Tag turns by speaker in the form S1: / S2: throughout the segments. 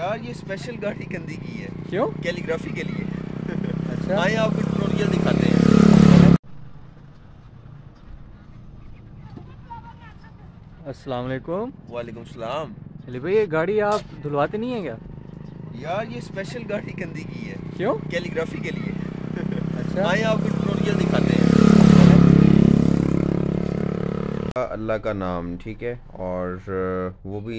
S1: यार ये स्पेशल गाड़ी गंदी की है क्यों कैलीग्राफी के लिए अच्छा आए आपको ट्यूटोरियल दिखाते हैं अस्सलाम वालेकुम वालेकुम सलाम अली भाई ये गाड़ी आप धुलवाते नहीं है क्या यार ये स्पेशल गाड़ी गंदी की है क्यों कैलीग्राफी के लिए अच्छा आए आपको ट्यूटोरियल दिखाते हैं अल्लाह का नाम ठीक है और वो भी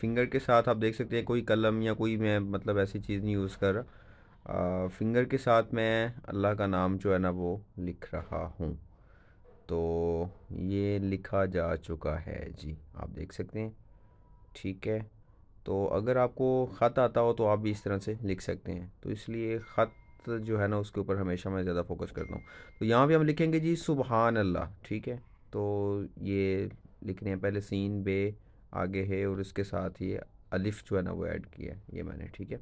S1: फिंगर के साथ आप देख सकते हैं कोई कलम या कोई मैं मतलब ऐसी चीज़ नहीं यूज़ कर रहा फिंगर के साथ मैं अल्लाह का नाम जो है ना वो लिख रहा हूँ तो ये लिखा जा चुका है जी आप देख सकते हैं ठीक है तो अगर आपको ख़त आता हो तो आप भी इस तरह से लिख सकते हैं तो इसलिए ख़त जो है ना उसके ऊपर हमेशा मैं ज़्यादा फोकस करता हूँ तो यहाँ भी हम लिखेंगे जी सुबहान अल्लाह ठीक है तो ये लिखने हैं पहले सीन बे आगे है और उसके साथ ये अलिफ जो है ना वो ऐड किया है ये मैंने ठीक है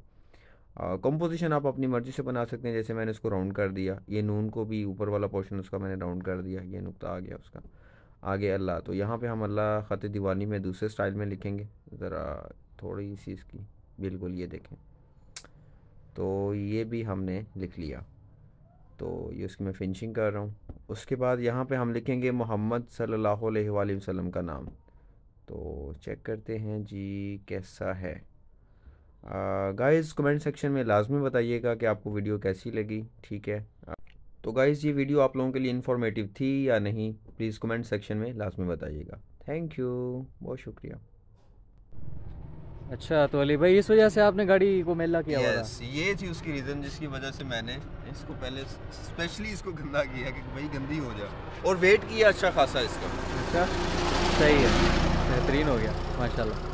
S1: कंपोजिशन आप अपनी मर्ज़ी से बना सकते हैं जैसे मैंने इसको राउंड कर दिया ये नून को भी ऊपर वाला पोर्शन उसका मैंने राउंड कर दिया ये नुकता आ गया उसका आगे अल्लाह तो यहाँ पे हम अल्लाह ख़त दीवानी में दूसरे स्टाइल में लिखेंगे ज़रा थोड़ी सी इसकी बिल्कुल ये देखें तो ये भी हमने लिख लिया तो ये उसकी मैं फिनिशिंग कर रहा हूँ उसके बाद यहाँ पे हम लिखेंगे मोहम्मद सल्लल्लाहु अलैहि वसल्लम का नाम तो चेक करते हैं जी कैसा है गाइस कमेंट सेक्शन में लाजमी बताइएगा कि आपको वीडियो कैसी लगी ठीक है तो गाइज़ ये वीडियो आप लोगों के लिए इन्फॉर्मेटिव थी या नहीं प्लीज़ कमेंट सेक्शन में लाजमी बताइएगा थैंक यू बहुत शुक्रिया अच्छा तो अली भाई इस वजह से आपने गाड़ी को मेला किया yes, ये थी उसकी रीज़न जिसकी वजह से मैंने इसको पहले स्पेशली इसको गंदा किया कि भाई गंदी हो जाए और वेट किया अच्छा खासा इसका अच्छा सही है बेहतरीन हो गया माशाल्लाह